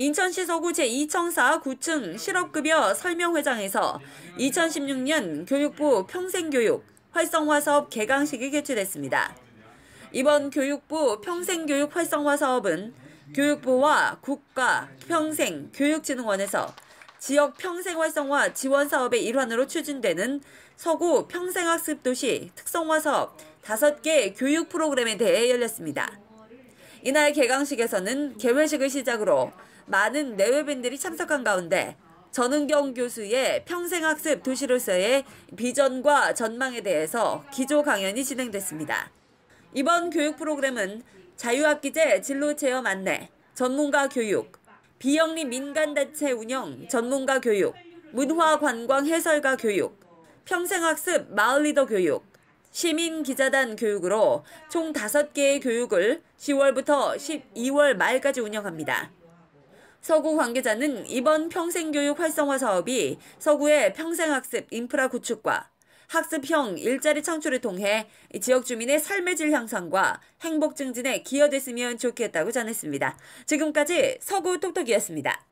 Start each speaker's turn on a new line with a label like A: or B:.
A: 인천시 서구 제2청사 9층 실업급여 설명회장에서 2016년 교육부 평생교육 활성화 사업 개강식이 개최됐습니다. 이번 교육부 평생교육 활성화 사업은 교육부와 국가, 평생, 교육진흥원에서 지역 평생활성화 지원 사업의 일환으로 추진되는 서구 평생학습도시 특성화 사업 5개 교육 프로그램에 대해 열렸습니다. 이날 개강식에서는 개회식을 시작으로 많은 내외 밴들이 참석한 가운데 전은경 교수의 평생학습 도시로서의 비전과 전망에 대해서 기조 강연이 진행됐습니다. 이번 교육 프로그램은 자유학기제 진로 체험 안내, 전문가 교육, 비영리 민간단체 운영 전문가 교육, 문화 관광 해설가 교육, 평생학습 마을 리더 교육, 시민기자단 교육으로 총 5개의 교육을 10월부터 12월 말까지 운영합니다. 서구 관계자는 이번 평생교육 활성화 사업이 서구의 평생학습 인프라 구축과 학습형 일자리 창출을 통해 지역 주민의 삶의 질 향상과 행복 증진에 기여됐으면 좋겠다고 전했습니다. 지금까지 서구 톡톡이었습니다.